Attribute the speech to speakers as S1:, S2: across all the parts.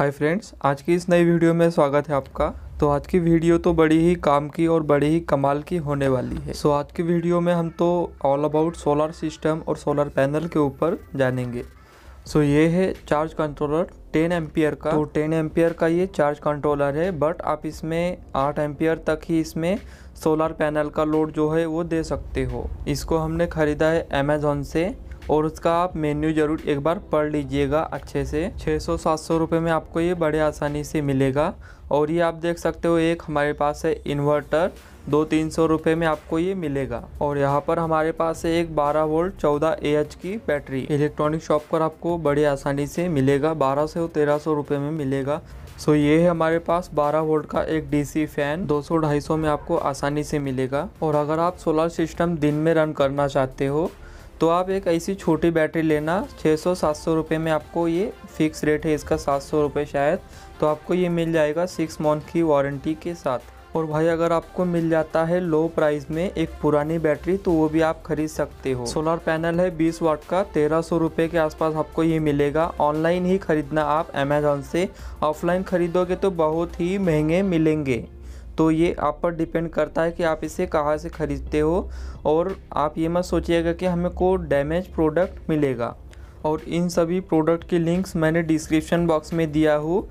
S1: hi friends आज की इस नई वीडियो में स्वागत है आपका तो आज की वीडियो तो बड़ी ही काम की और बड़ी ही कमाल की होने वाली है सो so, आज की वीडियो में हम तो ऑल अबाउट सोलर सिस्टम और सोलर पैनल के ऊपर जानेंगे सो so, ये है चार्ज कंट्रोलर 10 एम्पियर का तो 10 एम्पियर का ये चार्ज कंट्रोलर है बट आप इसमें 8 एम्पियर तक ही इसमें सोलर पैनल का लोड जो है वो दे सकते हो इसको हमने ख़रीदा है अमेज़ोन से और उसका आप मेन्यू ज़रूर एक बार पढ़ लीजिएगा अच्छे से 600-700 रुपए में आपको ये बड़े आसानी से मिलेगा और ये आप देख सकते हो एक हमारे पास है इन्वर्टर दो तीन सौ रुपये में आपको ये मिलेगा और यहाँ पर हमारे पास है एक 12 वोल्ट 14 ए की बैटरी इलेक्ट्रॉनिक शॉप पर आपको बड़े आसानी से मिलेगा 12 से तेरह सौ रुपये में मिलेगा सो ये है हमारे पास 12 वोल्ट का एक डीसी फैन 200-250 में आपको आसानी से मिलेगा और अगर आप सोलर सिस्टम दिन में रन करना चाहते हो तो आप एक ऐसी छोटी बैटरी लेना 600-700 रुपए में आपको ये फिक्स रेट है इसका सात सौ रुपये शायद तो आपको ये मिल जाएगा सिक्स मंथ की वारंटी के साथ और भाई अगर आपको मिल जाता है लो प्राइस में एक पुरानी बैटरी तो वो भी आप खरीद सकते हो सोलर पैनल है 20 वाट का तेरह सौ रुपये के आसपास आपको ये मिलेगा ऑनलाइन ही खरीदना आप अमेजोन से ऑफलाइन खरीदोगे तो बहुत ही महंगे मिलेंगे तो ये आप पर डिपेंड करता है कि आप इसे कहाँ से ख़रीदते हो और आप ये मत सोचिएगा कि हमें को डैमेज प्रोडक्ट मिलेगा और इन सभी प्रोडक्ट के लिंक्स मैंने डिस्क्रिप्शन बॉक्स में दिया हूँ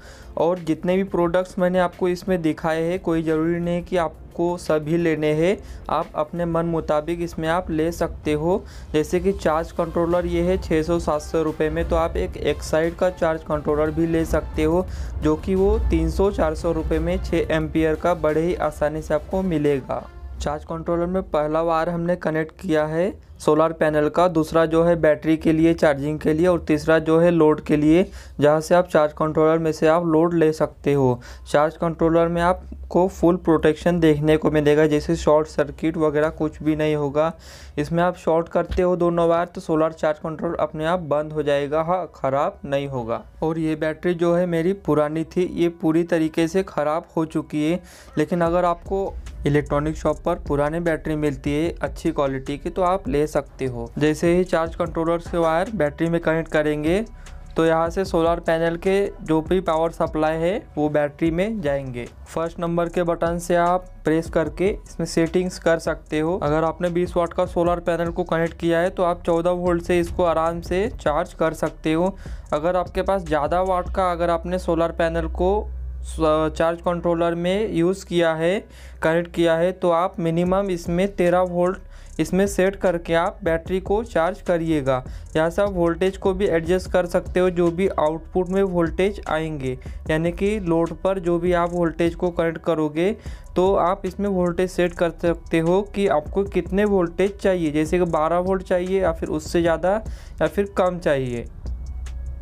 S1: और जितने भी प्रोडक्ट्स मैंने आपको इसमें दिखाए हैं कोई ज़रूरी नहीं कि आप आपको सभी लेने हैं आप अपने मन मुताबिक इसमें आप ले सकते हो जैसे कि चार्ज कंट्रोलर ये है छः सौ सात सौ रुपये में तो आप एक एक्साइड का चार्ज कंट्रोलर भी ले सकते हो जो कि वो तीन सौ चार सौ रुपये में छः एम्पियर का बड़े ही आसानी से आपको मिलेगा चार्ज कंट्रोलर में पहला बार हमने कनेक्ट किया है सोलार पैनल का दूसरा जो है बैटरी के लिए चार्जिंग के लिए और तीसरा जो है लोड के लिए जहाँ से आप चार्ज कंट्रोलर में से आप लोड ले सकते हो चार्ज कंट्रोलर में आपको फुल प्रोटेक्शन देखने को मिलेगा जैसे शॉर्ट सर्किट वगैरह कुछ भी नहीं होगा इसमें आप शॉर्ट करते हो दोनों बार तो सोलर चार्ज कंट्रोल अपने आप बंद हो जाएगा हाँ ख़राब नहीं होगा और ये बैटरी जो है मेरी पुरानी थी ये पूरी तरीके से ख़राब हो चुकी है लेकिन अगर आपको इलेक्ट्रॉनिक शॉप पर पुराने बैटरी मिलती है अच्छी क्वालिटी की तो आप ले सकते हो जैसे ही चार्ज कंट्रोलर के वायर बैटरी में कनेक्ट करेंगे तो यहाँ से सोलर पैनल के जो भी पावर सप्लाई है वो बैटरी में जाएंगे फर्स्ट नंबर के बटन से आप प्रेस करके इसमें सेटिंग्स कर सकते हो अगर आपने 20 वाट का सोलर पैनल को कनेक्ट किया है तो आप 14 वोल्ट से इसको आराम से चार्ज कर सकते हो अगर आपके पास ज़्यादा वाट का अगर आपने सोलर पैनल को चार्ज कंट्रोलर में यूज़ किया है कनेक्ट किया है तो आप मिनिमम इसमें तेरह वोल्ट इसमें सेट करके आप बैटरी को चार्ज करिएगा यहाँ से आप वोल्टेज को भी एडजस्ट कर सकते हो जो भी आउटपुट में वोल्टेज आएंगे यानी कि लोड पर जो भी आप वोल्टेज को कनेक्ट करोगे तो आप इसमें वोल्टेज सेट कर सकते हो कि आपको कितने वोल्टेज चाहिए जैसे कि 12 वोल्ट चाहिए या फिर उससे ज़्यादा या फिर कम चाहिए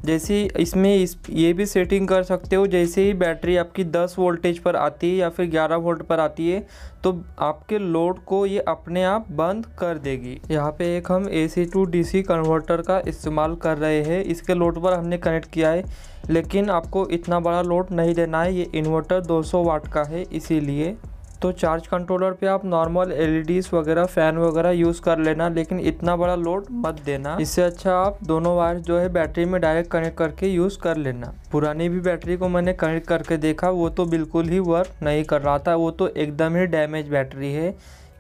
S1: जैसे इसमें इस ये भी सेटिंग कर सकते हो जैसे ही बैटरी आपकी 10 वोल्टेज पर आती है या फिर 11 वोल्ट पर आती है तो आपके लोड को ये अपने आप बंद कर देगी यहाँ पे एक हम A C to D C converter का इस्तेमाल कर रहे हैं इसके लोड पर हमने कनेक्ट किया है लेकिन आपको इतना बड़ा लोड नहीं देना है ये इन्वर्टर दो वाट का है इसीलिए तो चार्ज कंट्रोलर पे आप नॉर्मल एलईडीज e वगैरह फ़ैन वगैरह यूज़ कर लेना लेकिन इतना बड़ा लोड मत देना इससे अच्छा आप दोनों वायर जो है बैटरी में डायरेक्ट कनेक्ट करके यूज़ कर लेना पुरानी भी बैटरी को मैंने कनेक्ट करके देखा वो तो बिल्कुल ही वर्क नहीं कर रहा था वो तो एकदम ही डैमेज बैटरी है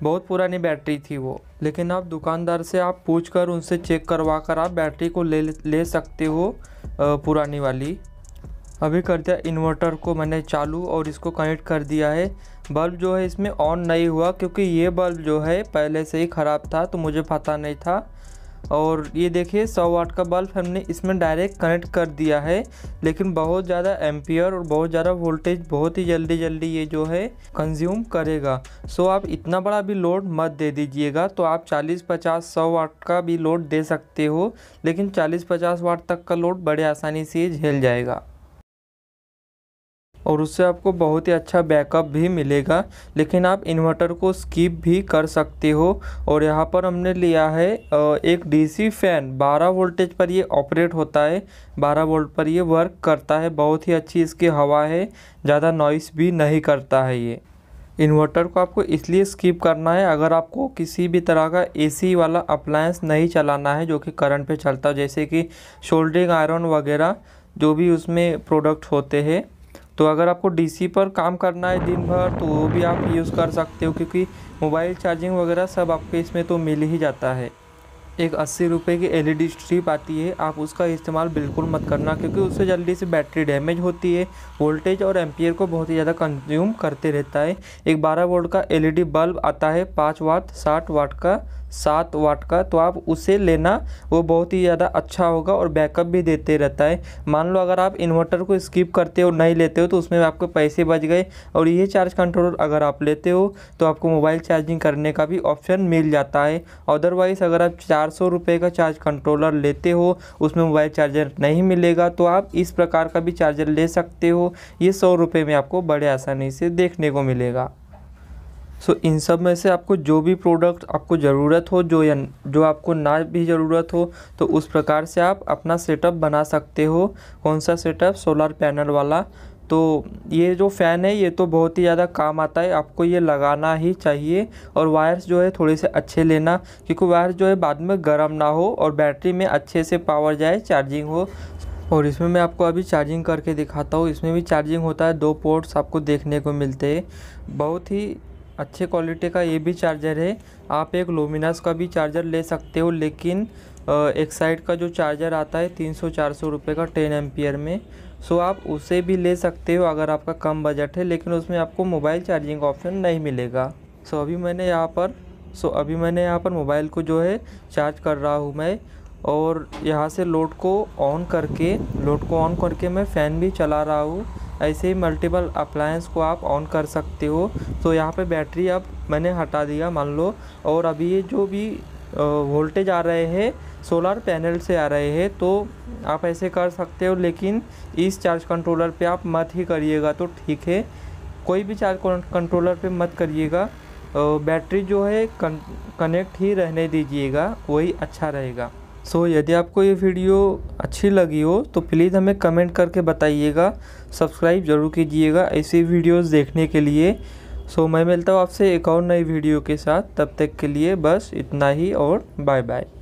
S1: बहुत पुरानी बैटरी थी वो लेकिन आप दुकानदार से आप पूछ कर उनसे चेक करवा कर आप बैटरी को ले ले सकते हो पुरानी वाली अभी कर दिया इन्वर्टर को मैंने चालू और इसको कनेक्ट कर दिया है बल्ब जो है इसमें ऑन नहीं हुआ क्योंकि ये बल्ब जो है पहले से ही ख़राब था तो मुझे पता नहीं था और ये देखिए 100 वाट का बल्ब हमने इसमें डायरेक्ट कनेक्ट कर दिया है लेकिन बहुत ज़्यादा एम्पियर और बहुत ज़्यादा वोल्टेज बहुत ही जल्दी जल्दी ये जो है कंज्यूम करेगा सो आप इतना बड़ा भी लोड मत दे दीजिएगा तो आप 40 50 100 वाट का भी लोड दे सकते हो लेकिन 40 50 वाट तक का लोड बड़े आसानी से झेल जाएगा और उससे आपको बहुत ही अच्छा बैकअप भी मिलेगा लेकिन आप इन्वर्टर को स्किप भी कर सकते हो और यहाँ पर हमने लिया है एक डीसी फैन 12 वोल्टेज पर ये ऑपरेट होता है 12 वोल्ट पर ये वर्क करता है बहुत ही अच्छी इसकी हवा है ज़्यादा नॉइस भी नहीं करता है ये इन्वर्टर को आपको इसलिए स्किप करना है अगर आपको किसी भी तरह का एसी वाला अप्लायंस नहीं चलाना है जो कि करंट पे चलता हो जैसे कि शोल्डरिंग आयरन वगैरह जो भी उसमें प्रोडक्ट होते हैं तो अगर आपको डीसी पर काम करना है दिन भर तो वो भी आप यूज़ कर सकते हो क्योंकि मोबाइल चार्जिंग वगैरह सब आपके इसमें तो मिल ही जाता है एक अस्सी रुपये की एलईडी स्ट्रिप e आती है आप उसका इस्तेमाल बिल्कुल मत करना क्योंकि उससे जल्दी से बैटरी डैमेज होती है वोल्टेज और एम्पियर को बहुत ही ज़्यादा कंज्यूम करते रहता है एक बारह वोल्ट का एलईडी बल्ब e आता है पाँच वाट साठ वाट का सात वाट का तो आप उसे लेना वो बहुत ही ज़्यादा अच्छा होगा और बैकअप भी देते रहता है मान लो अगर आप इन्वर्टर को स्किप करते हो नहीं लेते हो तो उसमें आपके पैसे बच गए और ये चार्ज कंट्रोलर अगर आप लेते हो तो आपको मोबाइल चार्जिंग करने का भी ऑप्शन मिल जाता है अदरवाइज़ अगर आप चार सौ रुपये का चार्ज कंट्रोलर लेते हो उसमें मोबाइल चार्जर नहीं मिलेगा तो आप इस प्रकार का भी चार्जर ले सकते हो ये सौ रुपये में आपको बड़े आसानी से देखने को मिलेगा सो so, इन सब में से आपको जो भी प्रोडक्ट आपको ज़रूरत हो जो या जो आपको ना भी ज़रूरत हो तो उस प्रकार से आप अपना सेटअप बना सकते हो कौन सा सेटअप सोलर पैनल वाला तो ये जो फ़ैन है ये तो बहुत ही ज़्यादा काम आता है आपको ये लगाना ही चाहिए और वायर्स जो है थोड़े से अच्छे लेना क्योंकि वायर जो है बाद में गर्म ना हो और बैटरी में अच्छे से पावर जाए चार्जिंग हो और इसमें मैं आपको अभी चार्जिंग करके दिखाता हूँ इसमें भी चार्जिंग होता है दो पोर्ट्स आपको देखने को मिलते हैं बहुत ही अच्छे क्वालिटी का ये भी चार्जर है आप एक लोमिनास का भी चार्जर ले सकते हो लेकिन एक साइड का जो चार्जर आता है तीन सौ चार सौ रुपये का टेन एम्पियर में सो आप उसे भी ले सकते हो अगर आपका कम बजट है लेकिन उसमें आपको मोबाइल चार्जिंग ऑप्शन नहीं मिलेगा सो अभी मैंने यहाँ पर सो अभी मैंने यहाँ पर मोबाइल को जो है चार्ज कर रहा हूँ मैं और यहाँ से लोड को ऑन करके लोड को ऑन करके मैं फ़ैन भी चला रहा हूँ ऐसे ही मल्टीपल अप्लायंस को आप ऑन कर सकते हो तो यहाँ पे बैटरी अब मैंने हटा दिया मान लो और अभी ये जो भी वोल्टेज आ रहे हैं सोलर पैनल से आ रहे हैं तो आप ऐसे कर सकते हो लेकिन इस चार्ज कंट्रोलर पे आप मत ही करिएगा तो ठीक है कोई भी चार्ज कंट्रोलर पे मत करिएगा बैटरी जो है कन, कनेक्ट ही रहने दीजिएगा वही अच्छा रहेगा सो so, यदि आपको ये वीडियो अच्छी लगी हो तो प्लीज़ हमें कमेंट करके बताइएगा सब्सक्राइब ज़रूर कीजिएगा ऐसी वीडियोस देखने के लिए सो so, मैं मिलता हूँ आपसे एक और नई वीडियो के साथ तब तक के लिए बस इतना ही और बाय बाय